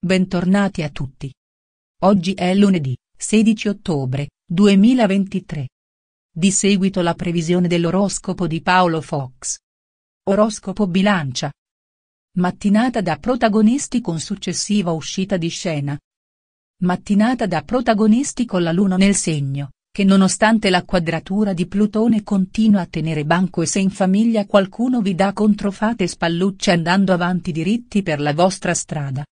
Bentornati a tutti. Oggi è lunedì, 16 ottobre, 2023. Di seguito la previsione dell'oroscopo di Paolo Fox. Oroscopo Bilancia. Mattinata da protagonisti con successiva uscita di scena. Mattinata da protagonisti con la luna nel segno, che nonostante la quadratura di Plutone continua a tenere banco e se in famiglia qualcuno vi dà controfate spallucce andando avanti diritti per la vostra strada,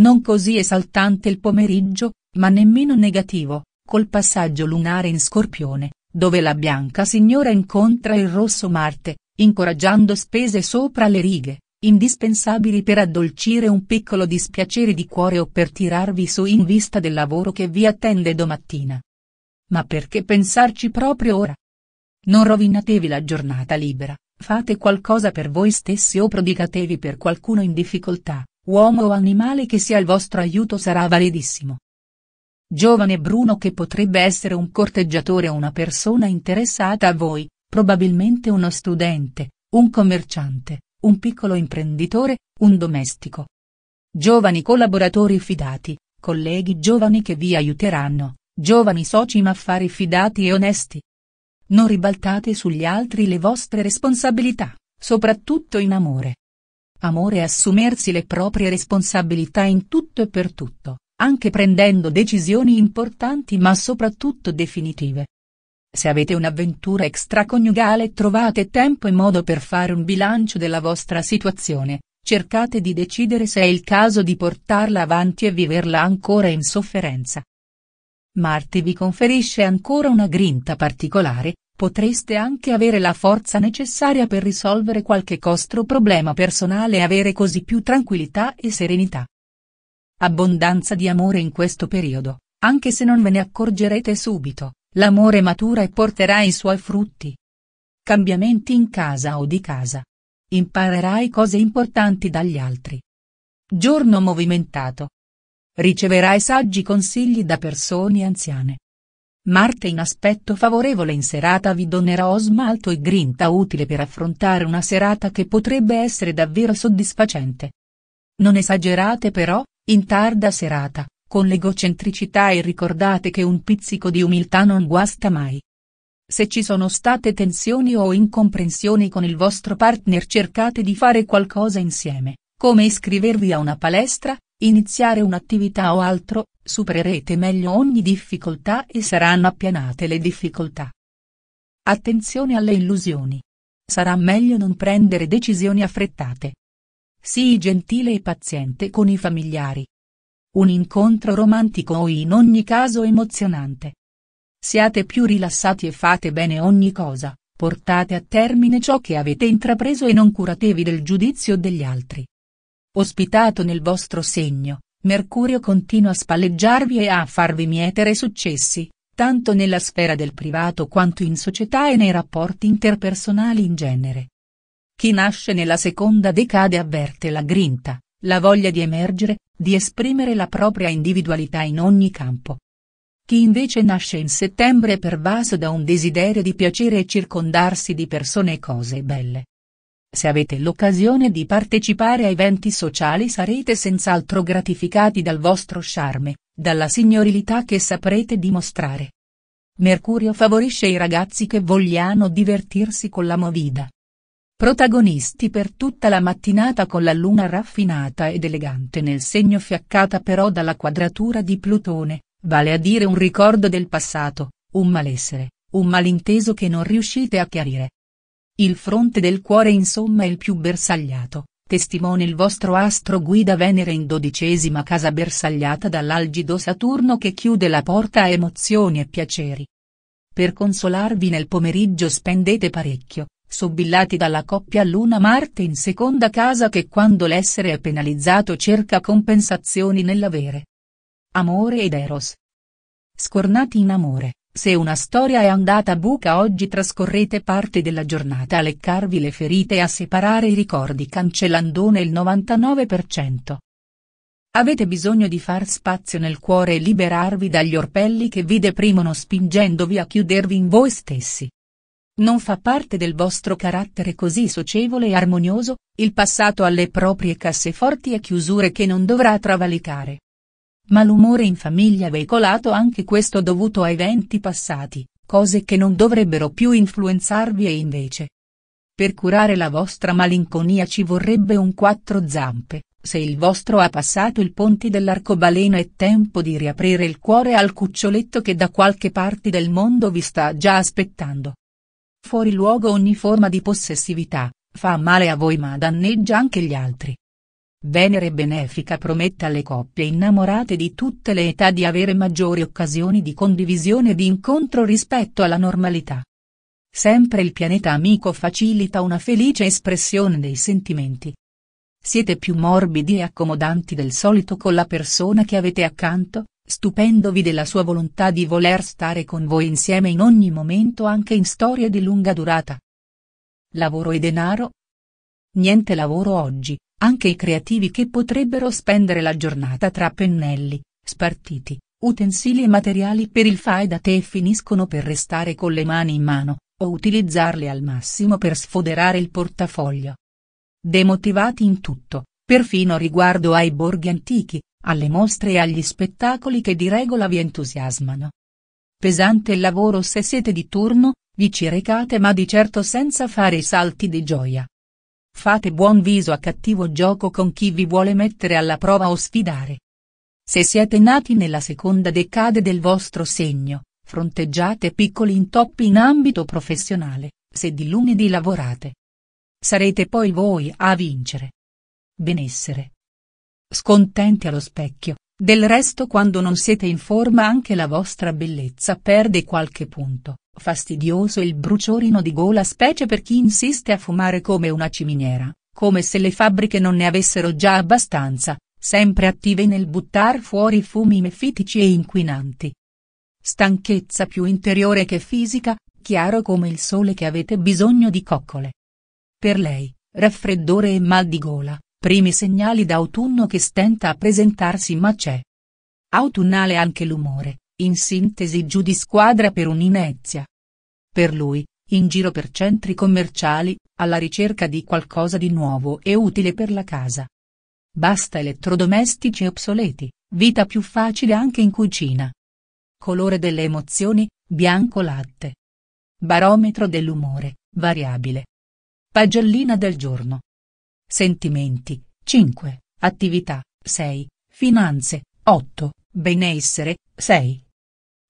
non così esaltante il pomeriggio, ma nemmeno negativo, col passaggio lunare in Scorpione, dove la bianca signora incontra il rosso Marte, incoraggiando spese sopra le righe, indispensabili per addolcire un piccolo dispiacere di cuore o per tirarvi su in vista del lavoro che vi attende domattina. Ma perché pensarci proprio ora? Non rovinatevi la giornata libera, fate qualcosa per voi stessi o prodigatevi per qualcuno in difficoltà. Uomo o animale che sia il vostro aiuto sarà validissimo. Giovane Bruno che potrebbe essere un corteggiatore o una persona interessata a voi, probabilmente uno studente, un commerciante, un piccolo imprenditore, un domestico. Giovani collaboratori fidati, colleghi giovani che vi aiuteranno, giovani soci ma affari fidati e onesti. Non ribaltate sugli altri le vostre responsabilità, soprattutto in amore. Amore assumersi le proprie responsabilità in tutto e per tutto, anche prendendo decisioni importanti ma soprattutto definitive. Se avete un'avventura extraconiugale e trovate tempo e modo per fare un bilancio della vostra situazione, cercate di decidere se è il caso di portarla avanti e viverla ancora in sofferenza. Marte vi conferisce ancora una grinta particolare, Potreste anche avere la forza necessaria per risolvere qualche vostro problema personale e avere così più tranquillità e serenità. Abbondanza di amore in questo periodo, anche se non ve ne accorgerete subito, l'amore matura e porterà i suoi frutti. Cambiamenti in casa o di casa. Imparerai cose importanti dagli altri. Giorno movimentato. Riceverai saggi consigli da persone anziane. Marte in aspetto favorevole in serata vi donerà smalto e grinta utile per affrontare una serata che potrebbe essere davvero soddisfacente. Non esagerate però, in tarda serata, con l'egocentricità e ricordate che un pizzico di umiltà non guasta mai. Se ci sono state tensioni o incomprensioni con il vostro partner cercate di fare qualcosa insieme, come iscrivervi a una palestra, iniziare un'attività o altro, supererete meglio ogni difficoltà e saranno appianate le difficoltà. Attenzione alle illusioni. Sarà meglio non prendere decisioni affrettate. Sii gentile e paziente con i familiari. Un incontro romantico o in ogni caso emozionante. Siate più rilassati e fate bene ogni cosa, portate a termine ciò che avete intrapreso e non curatevi del giudizio degli altri. Ospitato nel vostro segno, Mercurio continua a spalleggiarvi e a farvi mietere successi, tanto nella sfera del privato quanto in società e nei rapporti interpersonali in genere. Chi nasce nella seconda decade avverte la grinta, la voglia di emergere, di esprimere la propria individualità in ogni campo. Chi invece nasce in settembre è pervaso da un desiderio di piacere e circondarsi di persone e cose belle. Se avete l'occasione di partecipare a eventi sociali sarete senz'altro gratificati dal vostro charme, dalla signorilità che saprete dimostrare. Mercurio favorisce i ragazzi che vogliano divertirsi con la movida. Protagonisti per tutta la mattinata con la luna raffinata ed elegante nel segno fiaccata però dalla quadratura di Plutone, vale a dire un ricordo del passato, un malessere, un malinteso che non riuscite a chiarire, il fronte del cuore insomma è il più bersagliato, testimone il vostro astro guida Venere in dodicesima casa bersagliata dall'algido Saturno che chiude la porta a emozioni e piaceri. Per consolarvi nel pomeriggio spendete parecchio, sobillati dalla coppia Luna-Marte in seconda casa che quando l'essere è penalizzato cerca compensazioni nell'avere. Amore ed Eros. Scornati in amore, se una storia è andata a buca oggi trascorrete parte della giornata a leccarvi le ferite e a separare i ricordi cancellandone il 99%. Avete bisogno di far spazio nel cuore e liberarvi dagli orpelli che vi deprimono spingendovi a chiudervi in voi stessi. Non fa parte del vostro carattere così socievole e armonioso, il passato alle proprie casseforti e chiusure che non dovrà travalicare. Malumore in famiglia veicolato anche questo dovuto a eventi passati, cose che non dovrebbero più influenzarvi e invece. Per curare la vostra malinconia ci vorrebbe un quattro zampe, se il vostro ha passato il ponte dell'arcobaleno è tempo di riaprire il cuore al cuccioletto che da qualche parte del mondo vi sta già aspettando. Fuori luogo ogni forma di possessività, fa male a voi ma danneggia anche gli altri. Venere Benefica promette alle coppie innamorate di tutte le età di avere maggiori occasioni di condivisione e di incontro rispetto alla normalità. Sempre il pianeta amico facilita una felice espressione dei sentimenti. Siete più morbidi e accomodanti del solito con la persona che avete accanto, stupendovi della sua volontà di voler stare con voi insieme in ogni momento anche in storie di lunga durata. Lavoro e denaro, Niente lavoro oggi, anche i creativi che potrebbero spendere la giornata tra pennelli, spartiti, utensili e materiali per il fai da te finiscono per restare con le mani in mano, o utilizzarle al massimo per sfoderare il portafoglio. Demotivati in tutto, perfino riguardo ai borghi antichi, alle mostre e agli spettacoli che di regola vi entusiasmano. Pesante il lavoro se siete di turno, vi ci recate ma di certo senza fare i salti di gioia. Fate buon viso a cattivo gioco con chi vi vuole mettere alla prova o sfidare. Se siete nati nella seconda decade del vostro segno, fronteggiate piccoli intoppi in ambito professionale, se di lunedì lavorate. Sarete poi voi a vincere. Benessere. Scontenti allo specchio, del resto quando non siete in forma anche la vostra bellezza perde qualche punto. Fastidioso il bruciorino di gola specie per chi insiste a fumare come una ciminiera, come se le fabbriche non ne avessero già abbastanza, sempre attive nel buttar fuori fumi mefitici e inquinanti. Stanchezza più interiore che fisica, chiaro come il sole che avete bisogno di coccole. Per lei, raffreddore e mal di gola, primi segnali d'autunno che stenta a presentarsi ma c'è. Autunnale anche l'umore, in sintesi giù di squadra per un'inezia. Per lui, in giro per centri commerciali, alla ricerca di qualcosa di nuovo e utile per la casa. Basta elettrodomestici obsoleti, vita più facile anche in cucina. Colore delle emozioni, bianco latte. Barometro dell'umore, variabile. Pagellina del giorno. Sentimenti, 5, attività, 6, finanze, 8, benessere, 6,